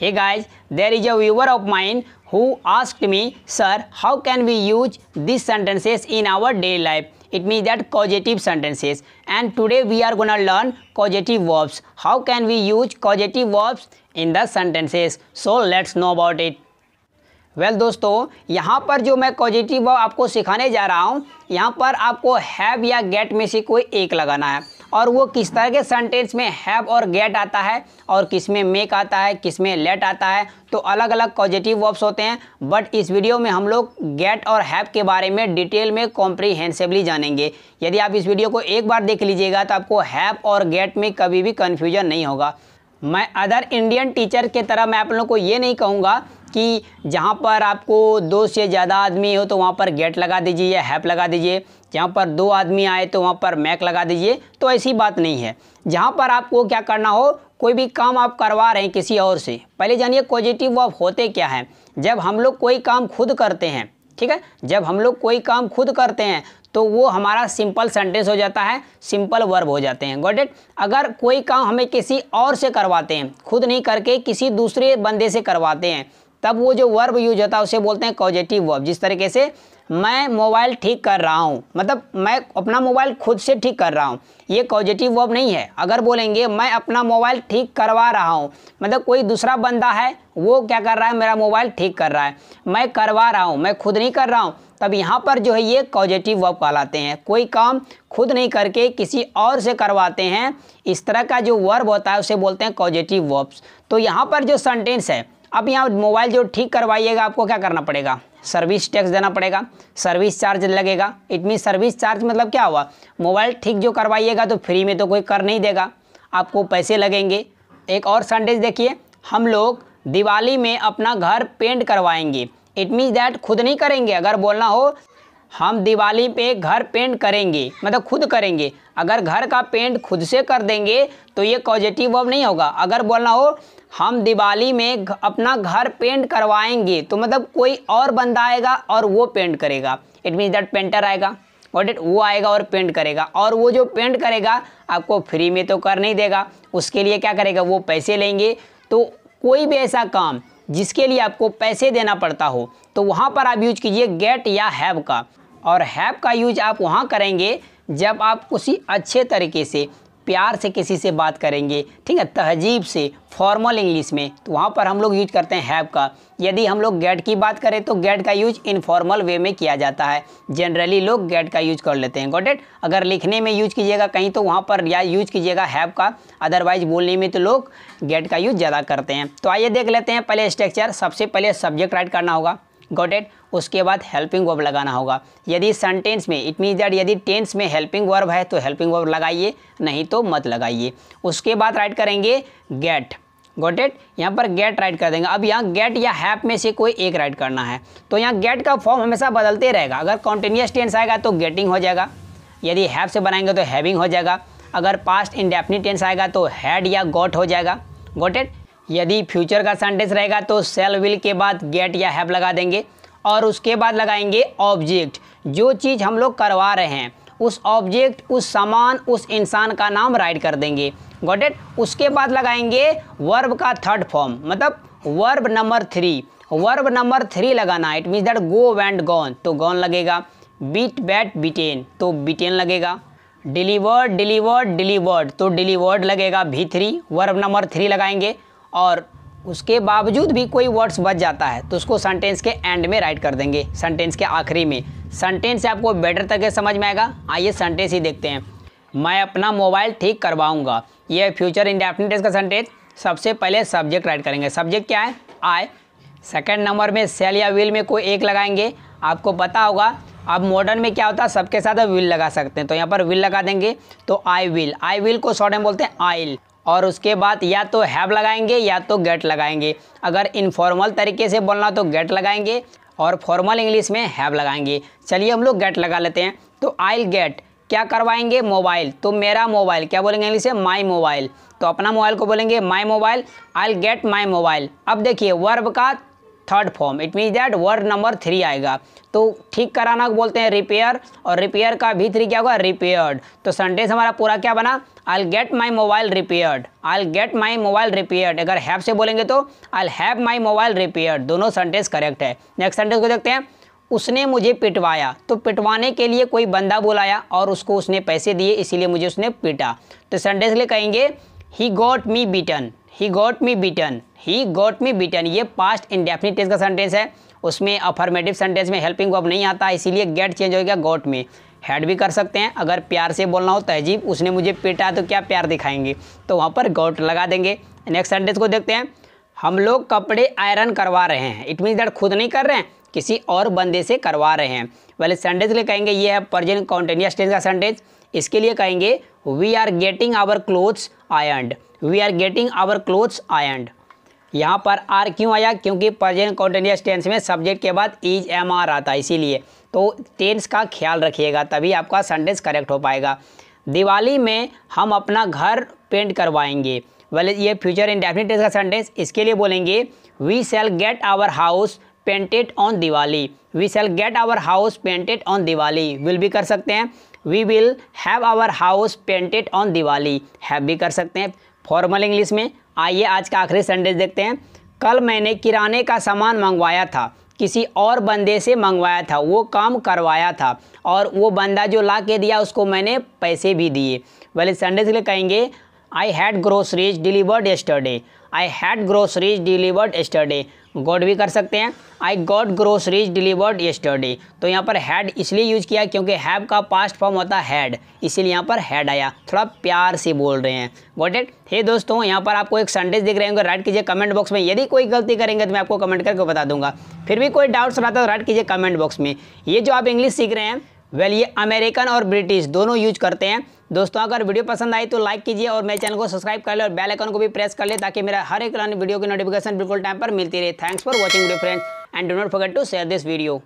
hey guys there is a viewer of mind who ask me sir how can we use this sentences in our day life it means that causative sentences and today we are gonna learn causative verbs how can we use causative verbs in the sentences so let's know about it well दोस्तों यहाँ पर जो मैं causative verb आपको सिखाने जा रहा हूँ यहाँ पर आपको हैव या गेट में से कोई एक लगाना है और वो किस तरह के सेंटेंस में हैव और गेट आता है और किस में मेक आता है किस में लेट आता है तो अलग अलग पॉजिटिव वर्ब्स होते हैं बट इस वीडियो में हम लोग गेट और हैव के बारे में डिटेल में कॉम्प्रीहेंसिवली जानेंगे यदि आप इस वीडियो को एक बार देख लीजिएगा तो आपको हैव और गेट में कभी भी कन्फ्यूजन नहीं होगा मैं अदर इंडियन टीचर के तरह मैं आप लोगों को ये नहीं कहूँगा कि जहाँ पर आपको दो से ज़्यादा आदमी हो तो वहाँ पर गेट लगा दीजिए या हैप लगा दीजिए जहाँ पर दो आदमी आए तो वहाँ पर मैक लगा दीजिए तो ऐसी बात नहीं है जहाँ पर आपको क्या करना हो कोई भी काम आप करवा रहे हैं किसी और से पहले जानिए पॉजिटिव आप होते क्या हैं जब हम लोग कोई काम खुद करते हैं ठीक है जब हम लोग कोई काम खुद करते हैं तो वो हमारा सिंपल सेंटेंस हो जाता है सिंपल वर्ब हो जाते हैं गॉट इट अगर कोई काम हमें किसी और से करवाते हैं खुद नहीं करके किसी दूसरे बंदे से करवाते हैं तब वो जो वर्ब यूज होता है उसे बोलते हैं कॉजेटिव वर्ब जिस तरीके से मैं मोबाइल ठीक कर रहा हूँ मतलब मैं अपना मोबाइल खुद से ठीक कर रहा हूँ ये कॉजेटिव वर्ब नहीं है अगर बोलेंगे मैं अपना मोबाइल ठीक करवा रहा हूँ मतलब कोई दूसरा बंदा है वो क्या कर रहा है मेरा मोबाइल ठीक कर रहा है मैं करवा रहा हूँ मैं खुद नहीं कर रहा हूँ तब यहाँ पर जो है ये कॉजेटिव वर्ब कहलाते हैं कोई काम खुद नहीं करके किसी और से करवाते हैं इस तरह का जो वर्ब होता है उसे बोलते हैं कॉजेटिव वर्ब्स तो यहाँ पर जो सेंटेंस है अब यहाँ मोबाइल जो ठीक करवाइएगा आपको क्या करना पड़ेगा सर्विस टैक्स देना पड़ेगा सर्विस चार्ज लगेगा इट मीन सर्विस चार्ज मतलब क्या हुआ मोबाइल ठीक जो करवाइएगा तो फ्री में तो कोई कर नहीं देगा आपको पैसे लगेंगे एक और संडेज देखिए हम लोग दिवाली में अपना घर पेंट करवाएंगे इट मीन्स डैट खुद नहीं करेंगे अगर बोलना हो हम दिवाली पे घर पेंट करेंगे मतलब खुद करेंगे अगर घर का पेंट खुद से कर देंगे तो ये पॉजिटिव वर्ब नहीं होगा अगर बोलना हो हम दिवाली में अपना घर पेंट करवाएंगे तो मतलब कोई और बंदा आएगा और वो पेंट करेगा इट मीन्स दैट पेंटर आएगा वॉट इट वो आएगा और पेंट करेगा और वो जो पेंट करेगा आपको फ्री में तो कर नहीं देगा उसके लिए क्या करेगा वो पैसे लेंगे तो कोई भी ऐसा काम जिसके लिए आपको पैसे देना पड़ता हो तो वहाँ पर आप यूज कीजिए गेट या हैव का और हैव का यूज आप वहाँ करेंगे जब आप उसी अच्छे तरीके से प्यार से किसी से बात करेंगे ठीक है तहजीब से फॉर्मल इंग्लिश में तो वहाँ पर हम लोग यूज करते हैं हैव का यदि हम लोग गेट की बात करें तो गेट का यूज इनफॉर्मल वे में किया जाता है जनरली लोग गेट का यूज कर लेते हैं गॉट इट अगर लिखने में यूज कीजिएगा कहीं तो वहाँ पर या यूज कीजिएगा हैव का अदरवाइज बोलने में तो लोग गेट का यूज ज़्यादा करते हैं तो आइए देख लेते हैं पहले स्ट्रक्चर सबसे पहले सब्जेक्ट राइट करना होगा गॉट उसके बाद हेल्पिंग वर्ब लगाना होगा यदि सेंटेंस में इट मीन दैट यदि टेंस में हेल्पिंग वर्ब है तो हेल्पिंग वर्ब लगाइए नहीं तो मत लगाइए उसके बाद राइट करेंगे गेट गॉट यहाँ पर गेट राइट कर देंगे अब यहाँ गेट या हैप में से कोई एक राइट करना है तो यहाँ गेट का फॉर्म हमेशा बदलते रहेगा अगर कॉन्टीन्यूस टेंस आएगा तो गेटिंग हो जाएगा यदि हैप से बनाएंगे तो हैविंग हो जाएगा अगर पास्ट इंडेफिनिट टेंस आएगा तो हैड या गॉट हो जाएगा गॉट यदि फ्यूचर का सेंटेंस रहेगा तो सेल विल के बाद गेट या हैव लगा देंगे और उसके बाद लगाएंगे ऑब्जेक्ट जो चीज़ हम लोग करवा रहे हैं उस ऑब्जेक्ट उस सामान उस इंसान का नाम राइट कर देंगे गॉट इट उसके बाद लगाएंगे वर्ब का थर्ड फॉर्म मतलब verb number three verb number three लगाना it means that go went gone तो गॉन लगेगा बीट बैट बिटेन तो बिटेन लगेगा डिलीवर्ड डिलीवर्ड डिलीवर्ड तो डिलीवर्ड लगेगा भी थ्री वर्ब नंबर थ्री लगाएंगे और उसके बावजूद भी कोई वर्ड्स बच जाता है तो उसको सेंटेंस के एंड में राइट कर देंगे सेंटेंस के आखिरी में सेंटेंस से आपको बेटर तरीके समझ में आएगा आइए सेंटेंस ही देखते हैं मैं अपना मोबाइल ठीक करवाऊंगा ये फ्यूचर इंडेफिनिटेंस का सेंटेंस सबसे पहले सब्जेक्ट राइट करेंगे सब्जेक्ट क्या है आई सेकेंड नंबर में सेल या विल में कोई एक लगाएंगे आपको पता होगा अब मॉडर्न में क्या होता है सबके साथ विल लगा सकते हैं तो यहाँ पर विल लगा देंगे तो आई विल आई विल को शॉर्ट में बोलते हैं आइल और उसके बाद या तो हैव लगाएंगे या तो गेट लगाएंगे अगर इनफॉर्मल तरीके से बोलना तो गेट लगाएंगे और फॉर्मल इंग्लिश में हैव लगाएंगे चलिए हम लोग गेट लगा लेते हैं तो आई गेट क्या करवाएंगे मोबाइल तो मेरा मोबाइल क्या बोलेंगे इंग्लिश में माई मोबाइल तो अपना मोबाइल को बोलेंगे my mobile I get my mobile अब देखिए वर्ब का third form it mean that word number three आएगा तो ठीक कराना को बोलते हैं रिपेयर और रिपेयर का भी थ्री क्या होगा रिपेयर्ड तो सेंटेंस हमारा पूरा क्या बना I get my mobile repaired I get my mobile repaired अगर हैव से बोलेंगे तो I have my mobile repaired दोनों सेंटेंस करेक्ट है नेक्स्ट सेंटेंस को देखते हैं उसने मुझे पिटवाया तो पिटवाने के लिए कोई बंदा बुलाया और उसको उसने पैसे दिए इसीलिए मुझे उसने पिटा तो सेंटेंस के लिए कहेंगे he got me beaten he got me beaten he got me beaten ये पास्ट इंडेफिनिट का सेंटेंस है उसमें अफर्मेटिव सेंटेंस में हेल्पिंग वर्ब नहीं आता इसीलिए गेट चेंज हो गया गॉट में हेड भी कर सकते हैं अगर प्यार से बोलना हो तहजीब उसने मुझे पीटा तो क्या प्यार दिखाएंगे तो वहाँ पर गॉट लगा देंगे नेक्स्ट सेंटेंस को देखते हैं हम लोग कपड़े आयरन करवा रहे हैं इट मीन्स दैट खुद नहीं कर रहे हैं किसी और बंदे से करवा रहे हैं वाले सेंटेंस के लिए कहेंगे ये है परजेंट कॉन्टेनियस टेंस का सेंटेंस इसके लिए कहेंगे we are getting our clothes and we are getting our clothes and यहाँ पर आर क्यों आया क्योंकि प्रजेंट कॉन्टिन्यूस टेंस में सब्जेक्ट के बाद इज एम आर आता है इसीलिए तो टेंस का ख्याल रखिएगा तभी आपका सेंटेंस करेक्ट हो पाएगा दिवाली में हम अपना घर पेंट करवाएंगे वेल ये फ्यूचर इंडेफिनिट टेंस का सेंटेंस इसके लिए बोलेंगे we shall get our house painted on Diwali we shall get our house painted on Diwali will भी कर सकते हैं we will have our house painted on Diwali have भी कर सकते हैं फॉर्मल इंग्लिश में आइए आज का आखिरी संडेज देखते हैं कल मैंने किराने का सामान मंगवाया था किसी और बंदे से मंगवाया था वो काम करवाया था और वो बंदा जो ला के दिया उसको मैंने पैसे भी दिए वाले संडेज के लिए कहेंगे I had groceries delivered yesterday I had groceries delivered yesterday got भी कर सकते हैं I got groceries delivered yesterday तो यहाँ पर हैड इसलिए यूज किया क्योंकि हैव का पास्ट फॉर्म होता है हैड इसीलिए यहाँ पर हैड आया थोड़ा प्यार से बोल रहे हैं गॉट इट हे दोस्तों यहाँ पर आपको एक संडेज दिख रहे होंगे राइट कीजिए कमेंट बॉक्स में यदि कोई गलती करेंगे तो मैं आपको कमेंट करके बता दूंगा फिर भी कोई डाउट्स रहा तो राइट कीजिए कमेंट बॉक्स में ये जो आप इंग्लिश सीख रहे हैं वेल ये अमेरिकन और ब्रिटिश दोनों यूज करते हैं दोस्तों अगर वीडियो पसंद आई तो लाइक कीजिए और मेरे चैनल को सब्सक्राइब कर ले और बेल आइकन को भी प्रेस कर ले ताकि मेरा हर एक वीडियो की नोटिफिकेशन बिल्कुल टाइम पर मिलती रहे thanks for watching video friends and do not forget to share this video